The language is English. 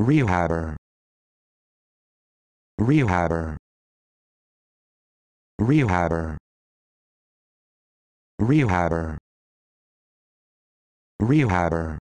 rehabber rehabber rehabber rehabber rehabber